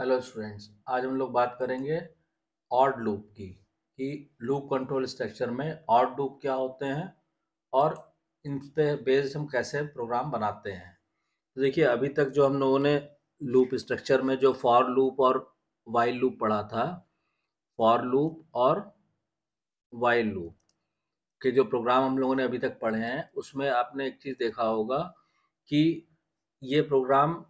hello students आज हम लोग बात करेंगे ऑड लूप की कि लूप कंट्रोल स्ट्रक्चर में ऑड लूप क्या होते हैं और इन पे बेस्ड हम कैसे प्रोग्राम बनाते हैं तो देखिए अभी तक जो हम लोगों ने लूप स्ट्रक्चर में जो फॉर लूप और वाइल लूप पढ़ा था फॉर लूप और वाइल लूप के जो प्रोग्राम हम लोगों ने अभी तक पढ़े हैं उसमें आपने एक चीज़ देखा होगा कि ये प्रोग्राम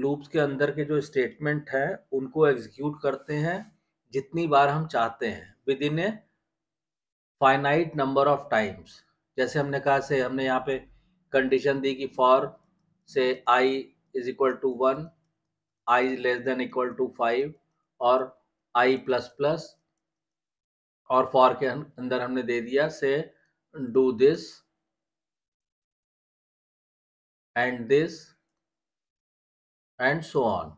लूप्स के अंदर के जो स्टेटमेंट हैं उनको एग्जीक्यूट करते हैं जितनी बार हम चाहते हैं within a finite number of times जैसे हमने कहा से हमने यहाँ पे कंडीशन दी कि फॉर से i is equal to one i is less than equal to five और आई प्लस प्लस और फॉर के अं-, अंदर हमने दे दिया से do this and this and so on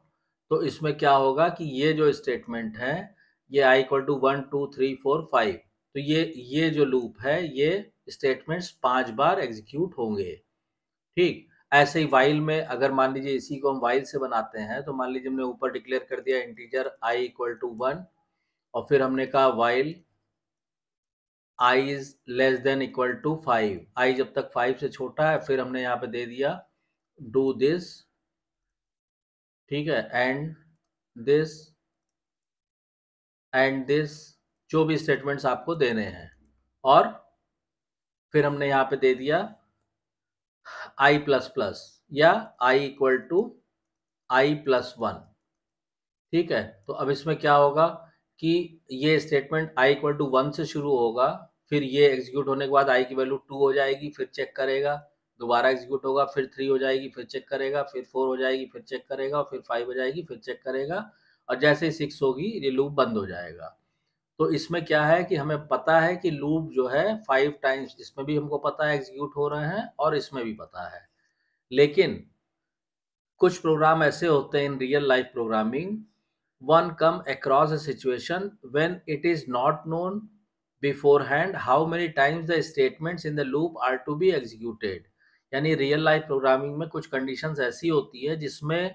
तो इसमें क्या होगा कि ये जो स्टेटमेंट है ये i equal to one two three four five तो ये ये जो लूप है ये स्टेटमेंट्स पांच बार एग्जीक्यूट होंगे ठीक ऐसे ही वाइल में अगर मान लीजिए इसी को हम वाइल से बनाते हैं तो मान लीजिए हमने ऊपर डिक्लेयर कर दिया integer i equal to one और फिर हमने कहा while i is less than equal to five i जब तक फाइव से छोटा है फिर हमने यहाँ पे दे दिया डू दिस ठीक है एंड दिस एंड दिस जो भी स्टेटमेंट्स आपको देने हैं और फिर हमने यहाँ पे दे दिया आई प्लस प्लस या i equal to i plus one ठीक है तो अब इसमें क्या होगा कि ये statement i equal to one से शुरू होगा फिर ये एग्जीक्यूट होने के बाद आई की वैल्यू टू हो जाएगी फिर चेक करेगा दोबारा एग्जीक्यूट होगा फिर थ्री हो जाएगी फिर चेक करेगा फिर फोर हो जाएगी फिर चेक करेगा फिर फाइव हो जाएगी फिर चेक करेगा और जैसे ही सिक्स होगी ये लूप बंद हो जाएगा तो इसमें क्या है कि हमें पता है कि लूप जो है फाइव टाइम्स इसमें भी हमको पता है एग्जीक्यूट हो रहे हैं और इसमें भी पता है लेकिन कुछ प्रोग्राम ऐसे होते हैं in real life programming one come across a situation when it is not known beforehand how many times the statements in the loop are to be executed यानी रियल लाइफ प्रोग्रामिंग में कुछ conditions ऐसी होती है जिसमें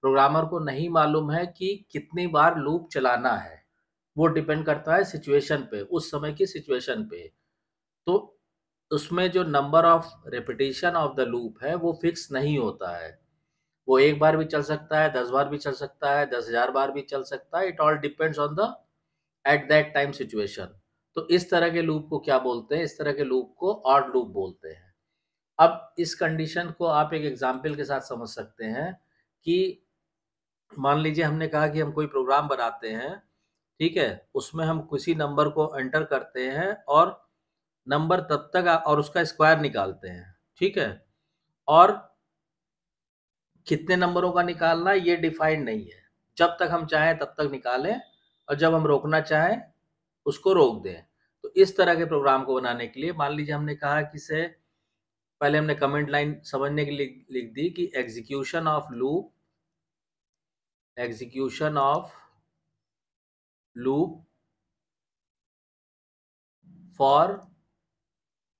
programmer को नहीं मालूम है कि कितनी बार लूप चलाना है वो डिपेंड करता है सिचुएशन पे उस समय की सिचुएशन पे तो उसमें जो number of repetition of the loop है वो फिक्स नहीं होता है वो एक बार भी चल सकता है दस बार भी चल सकता है दस हजार बार भी चल सकता है it all depends on the at that time situation तो इस तरह के लूप को क्या बोलते हैं इस तरह के लूप को ऑड लूप बोलते हैं अब इस कंडीशन को आप एक एग्जाम्पल के साथ समझ सकते हैं कि मान लीजिए हमने कहा कि हम कोई प्रोग्राम बनाते हैं ठीक है उसमें हम किसी नंबर को एंटर करते हैं और नंबर तब तक और उसका स्क्वायर निकालते हैं ठीक है और कितने नंबरों का निकालना ये डिफाइंड नहीं है जब तक हम चाहें तब तक निकालें और जब हम रोकना चाहें उसको रोक दें तो इस तरह के प्रोग्राम को बनाने के लिए मान लीजिए हमने कहा कि से पहले हमने कमेंट लाइन समझने के लिए लिख दी कि execution of loop execution of loop for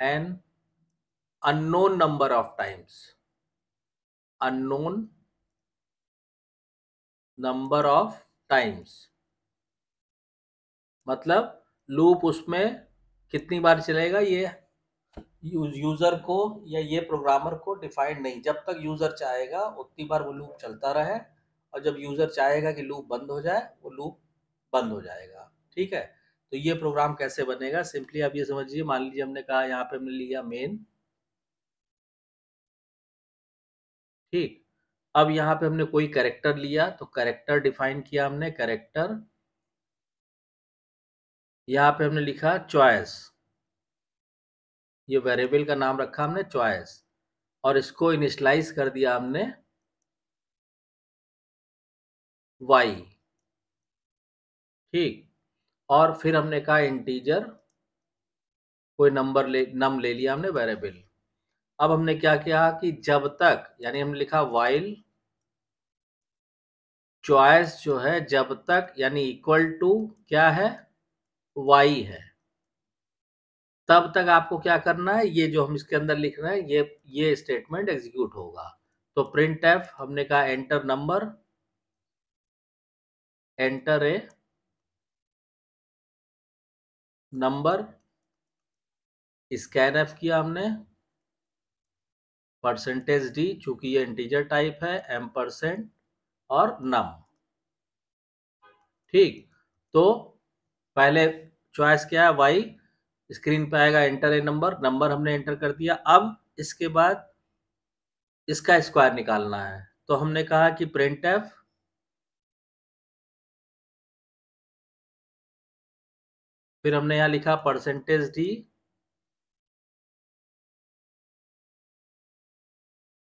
an unknown number of times unknown number of times मतलब लूप उसमें कितनी बार चलेगा ये यूजर को या ये प्रोग्रामर को डिफाइंड नहीं जब तक यूजर चाहेगा उतनी बार वो लूप चलता रहे और जब यूजर चाहेगा कि लूप बंद हो जाए वो लूप बंद हो जाएगा ठीक है तो ये प्रोग्राम कैसे बनेगा सिंपली आप ये समझिए मान लीजिए हमने कहा यहाँ पे हमने लिया मेन ठीक अब यहाँ पे हमने कोई कैरेक्टर लिया तो कैरेक्टर डिफाइन किया हमने कैरेक्टर यहाँ पे हमने लिखा चॉइस ये वेरिएबल का नाम रखा हमने चॉइस और इसको इनिशलाइज कर दिया हमने वाई ठीक और फिर हमने कहा इंटीजर कोई नंबर ले नम ले लिया हमने वेरिएबल अब हमने क्या किया कि जब तक यानी हमने लिखा वाइल चॉइस जो है जब तक यानी इक्वल टू क्या है वाई है तब तक आपको क्या करना है ये जो हम इसके अंदर लिख रहे हैं ये ये स्टेटमेंट एग्जीक्यूट होगा तो प्रिंट एफ हमने कहा enter number enter a number scan f किया हमने परसेंटेज डी चूंकि ये इंटीजर टाइप है एम परसेंट और नम ठीक तो पहले चॉइस क्या है वाई स्क्रीन पे आएगा एंटर ए नंबर नंबर हमने एंटर कर दिया अब इसके बाद इसका स्क्वायर निकालना है तो हमने कहा कि प्रिंट एफ फिर हमने यहां लिखा परसेंटेज डी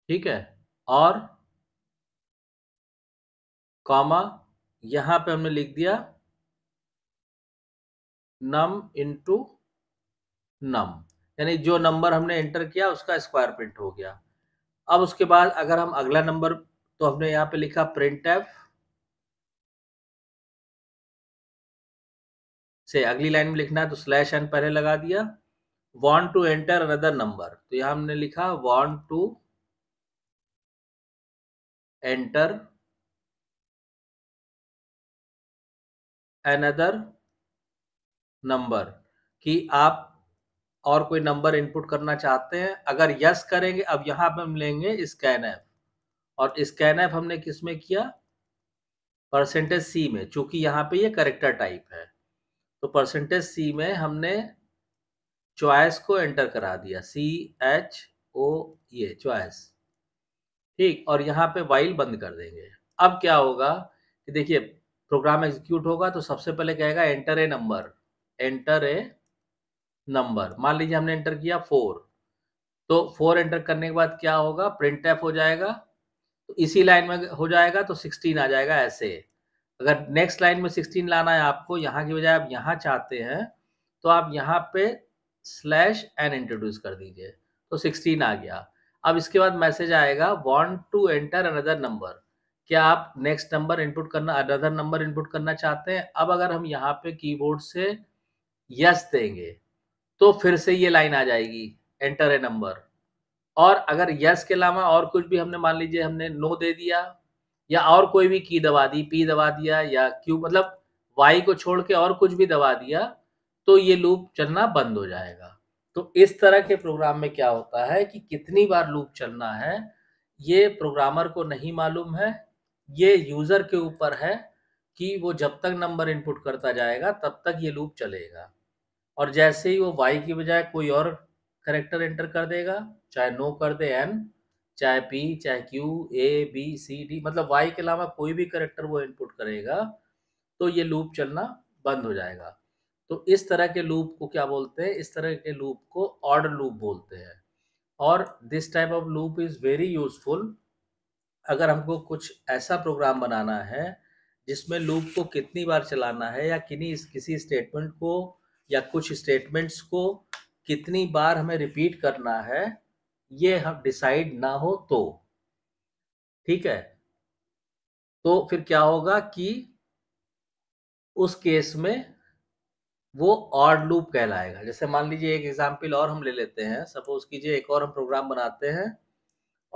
ठीक है और कॉमा यहां पे हमने लिख दिया नम इंटू नम यानी जो नंबर हमने एंटर किया उसका स्क्वायर प्रिंट हो गया अब उसके बाद अगर हम अगला नंबर तो हमने यहाँ पे लिखा प्रिंट एफ से अगली लाइन में लिखना है तो स्लैश एन पहले लगा दिया want to enter another number तो यहाँ हमने लिखा want to enter another number कि आप और कोई नंबर इनपुट करना चाहते हैं अगर यस करेंगे अब यहाँ पे हम लेंगे स्कैन ऐप और स्कैन ऐप हमने किस में किया परसेंटेज सी में चूंकि यहाँ पे ये करेक्टर टाइप है तो परसेंटेज सी में हमने चॉइस को एंटर करा दिया सी एच ओ ये चॉइस ठीक और यहाँ पे वाइल बंद कर देंगे अब क्या होगा कि देखिए प्रोग्राम एग्जीक्यूट होगा तो सबसे पहले कहेगा enter a number enter a number मान लीजिए हमने एंटर किया फोर तो फोर एंटर करने के बाद क्या होगा प्रिंट एफ हो जाएगा तो इसी लाइन में हो जाएगा तो सिक्सटीन आ जाएगा ऐसे अगर नेक्स्ट लाइन में सिक्सटीन लाना है आपको यहाँ की बजाय आप यहाँ चाहते हैं तो आप यहाँ पे स्लैश एन इंट्रोड्यूस कर दीजिए तो सिक्सटीन आ गया अब इसके बाद मैसेज आएगा want to enter another number क्या आप नेक्स्ट नंबर इनपुट करना अनदर नंबर इनपुट करना चाहते हैं अब अगर हम यहाँ पे कीबोर्ड से यस देंगे तो फिर से ये लाइन आ जाएगी एंटर ए नंबर और अगर यस के अलावा और कुछ भी हमने मान लीजिए हमने नो दे दिया या और कोई भी की दबा दी पी दबा दिया या क्यू मतलब वाई को छोड़ के और कुछ भी दबा दिया तो ये लूप चलना बंद हो जाएगा तो इस तरह के प्रोग्राम में क्या होता है कि कितनी बार लूप चलना है ये प्रोग्रामर को नहीं मालूम है ये यूज़र के ऊपर है कि वो जब तक नंबर इनपुट करता जाएगा तब तक ये लूप चलेगा और जैसे ही वो वाई की बजाय कोई और करेक्टर एंटर कर देगा चाहे नो कर दे एन चाहे पी चाहे Q A B C D मतलब वाई के अलावा कोई भी करेक्टर वो इनपुट करेगा तो ये लूप चलना बंद हो जाएगा तो इस तरह के लूप को क्या बोलते हैं इस तरह के लूप को ऑर्डर लूप बोलते हैं और this type of loop is very useful अगर हमको कुछ ऐसा प्रोग्राम बनाना है जिसमें लूप को कितनी बार चलाना है या किन्हीं किसी स्टेटमेंट को या कुछ स्टेटमेंट्स को कितनी बार हमें रिपीट करना है ये हम डिसाइड ना हो तो ठीक है तो फिर क्या होगा कि उस केस में वो ऑड लूप कहलाएगा जैसे मान लीजिए एक एग्जाम्पल और हम ले लेते हैं सपोज कीजिए एक और हम प्रोग्राम बनाते हैं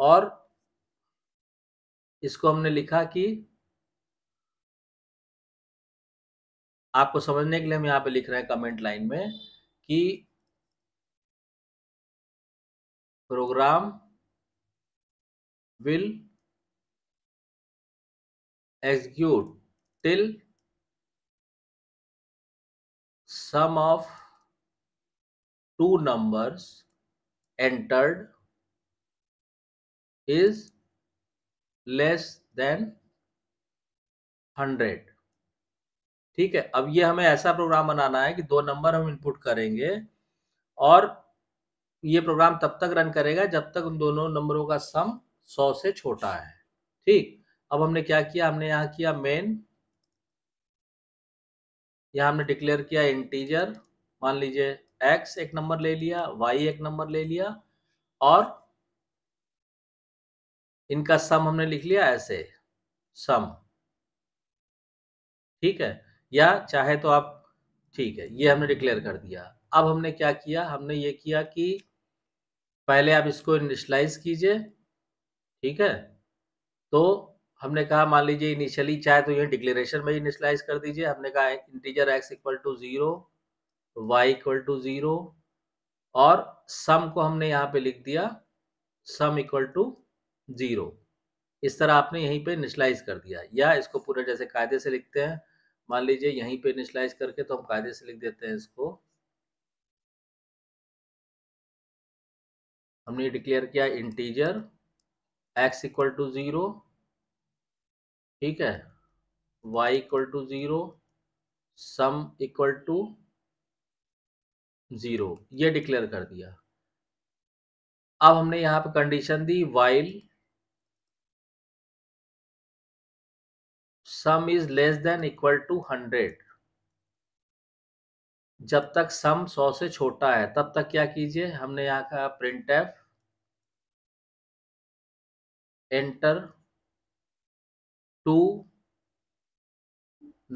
और इसको हमने लिखा कि आपको समझने के लिए हम यहाँ पे लिख रहे हैं कमेंट लाइन में कि program will execute till sum of two numbers entered is less than hundred ठीक है अब ये हमें ऐसा प्रोग्राम बनाना है कि दो नंबर हम इनपुट करेंगे और ये प्रोग्राम तब तक रन करेगा जब तक उन दोनों नंबरों का सम सौ से छोटा है ठीक अब हमने क्या किया हमने यहाँ किया मेन यहाँ हमने डिक्लेयर किया इंटीजर मान लीजिए एक्स एक नंबर ले लिया वाई एक नंबर ले लिया और इनका सम हमने लिख लिया ऐसे सम ठीक है या चाहे तो आप ठीक है ये हमने डिक्लेयर कर दिया अब हमने क्या किया हमने ये किया कि पहले आप इसको इनिशलाइज कीजिए ठीक है तो हमने कहा मान लीजिए इनिशियली चाहे तो ये डिक्लेरेशन में इनिशलाइज कर दीजिए हमने कहा integer x equal to zero y equal to zero और सम को हमने यहाँ पे लिख दिया सम इक्वल टू जीरो इस तरह आपने यहीं पे इनिशलाइज कर दिया या इसको पूरे जैसे कायदे से लिखते हैं मान लीजिए यहीं पे इनिशलाइज करके तो हम कायदे से लिख देते हैं इसको हमने डिक्लेयर किया integer x equal to zero ठीक है y equal to zero sum equal to zero ये डिक्लेयर कर दिया अब हमने यहाँ पे कंडीशन दी while sum is less than equal to hundred जब तक सम सौ से छोटा है तब तक क्या कीजिए हमने यहाँ का print f enter two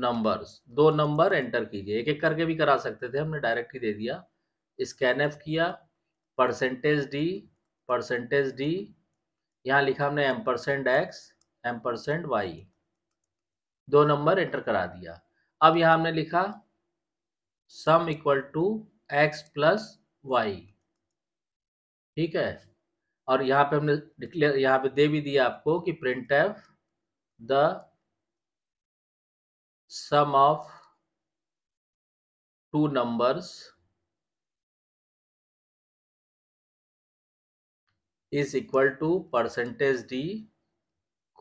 numbers दो नंबर एंटर कीजिए एक एक करके भी करा सकते थे हमने डायरेक्ट ही दे दिया स्कैन एफ किया परसेंटेज डी परसेंटेज डी यहाँ लिखा हमने ampersand x ampersand y दो नंबर एंटर करा दिया अब यहाँ हमने लिखा sum equal to x plus y ठीक है और यहाँ पे हमने डिक्लेयर यहाँ पे दे भी दिया आपको कि printf the sum of two numbers is equal to percentage d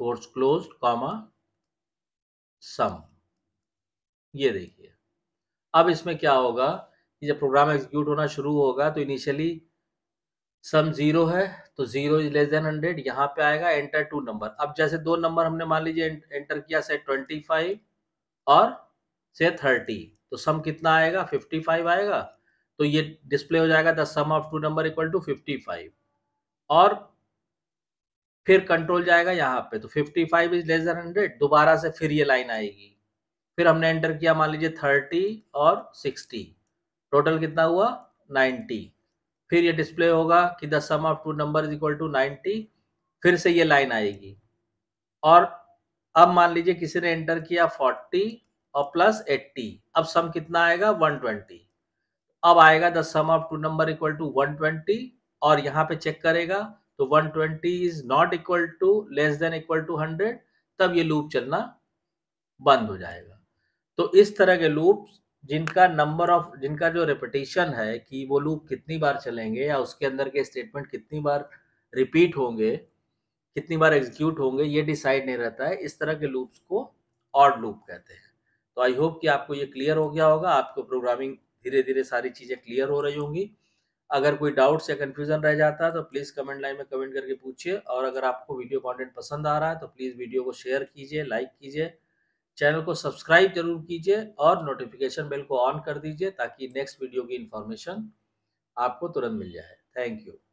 course close comma sum ये देखिए अब इसमें क्या होगा कि जब प्रोग्राम एग्जीक्यूट होना शुरू होगा तो इनिशियली सम जीरो है तो zero is less than hundred यहाँ पे आएगा एंटर टू नंबर अब जैसे दो नंबर हमने मान लीजिए एंटर किया से ट्वेंटी फाइव और से थर्टी तो सम कितना आएगा फिफ्टी फाइव आएगा तो ये डिस्प्ले हो जाएगा the sum of two number equal to fifty five और फिर कंट्रोल जाएगा यहाँ पे तो 55 five is less than hundred दोबारा से फिर ये लाइन आएगी फिर हमने एंटर किया मान लीजिए 30 और 60 टोटल कितना हुआ 90 फिर ये डिस्प्ले होगा कि the sum of two number is equal to 90 फिर से ये लाइन आएगी और अब मान लीजिए किसी ने एंटर किया 40 और प्लस 80 अब सम कितना आएगा 120 अब आएगा the sum of two number equal to 120 और यहाँ पे चेक करेगा तो 120 is not equal to less than equal to 100 तब ये लूप चलना बंद हो जाएगा तो इस तरह के लूप जिनका नंबर ऑफ जिनका जो रिपीटिशन है कि वो लूप कितनी बार चलेंगे या उसके अंदर के स्टेटमेंट कितनी बार रिपीट होंगे कितनी बार एग्जीक्यूट होंगे ये डिसाइड नहीं रहता है इस तरह के लूप्स को ऑड लूप कहते हैं तो आई होप कि आपको ये क्लियर हो गया होगा आपको प्रोग्रामिंग धीरे धीरे सारी चीज़ें क्लियर हो रही होंगी अगर कोई डाउट्स या कन्फ्यूजन रह जाता है तो प्लीज़ कमेंट लाइन में कमेंट करके पूछिए और अगर आपको वीडियो कॉन्टेंट पसंद आ रहा है तो प्लीज़ वीडियो को शेयर कीजिए लाइक कीजिए चैनल को सब्सक्राइब जरूर कीजिए और नोटिफिकेशन बेल को ऑन कर दीजिए ताकि नेक्स्ट वीडियो की इन्फॉर्मेशन आपको तुरंत मिल जाए थैंक यू